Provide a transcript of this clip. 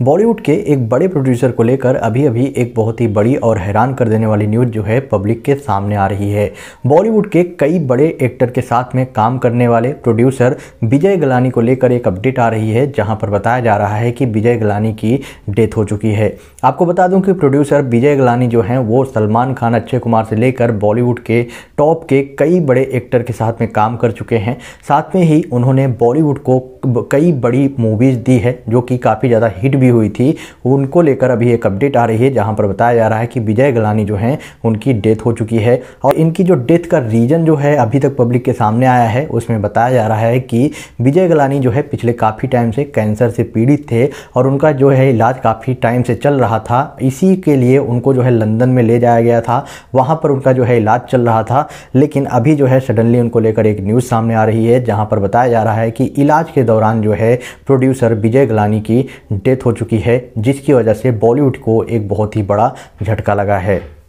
बॉलीवुड के एक बड़े प्रोड्यूसर को लेकर अभी अभी एक बहुत ही बड़ी और हैरान कर देने वाली न्यूज़ जो है पब्लिक के सामने आ रही है बॉलीवुड के कई बड़े एक्टर के साथ में काम करने वाले प्रोड्यूसर विजय गलानी को लेकर एक अपडेट आ रही है जहां पर बताया जा रहा है कि विजय गलानी की डेथ हो चुकी है आपको बता दूं कि प्रोड्यूसर विजय गलानी जो हैं वो सलमान खान अक्षय कुमार से लेकर बॉलीवुड के टॉप के कई बड़े एक्टर के साथ में काम कर चुके हैं साथ में ही उन्होंने बॉलीवुड को कई बड़ी मूवीज़ दी है जो कि काफ़ी ज़्यादा हिट भी हुई थी उनको लेकर अभी एक अपडेट आ रही है जहाँ पर बताया जा रहा है कि विजय गलानी जो हैं उनकी डेथ हो चुकी है और इनकी जो डेथ का रीज़न जो है अभी तक पब्लिक के सामने आया है उसमें बताया जा रहा है कि विजय गलानी जो है पिछले काफ़ी टाइम से कैंसर से पीड़ित थे और उनका जो है इलाज काफ़ी टाइम से चल रहा था इसी के लिए उनको जो है लंदन में ले जाया गया था वहाँ पर उनका जो है इलाज चल रहा था लेकिन अभी जो है सडनली उनको लेकर एक न्यूज़ सामने आ रही है जहाँ पर बताया जा रहा है कि इलाज के दौरान जो है प्रोड्यूसर विजय गलानी की डेथ हो चुकी है जिसकी वजह से बॉलीवुड को एक बहुत ही बड़ा झटका लगा है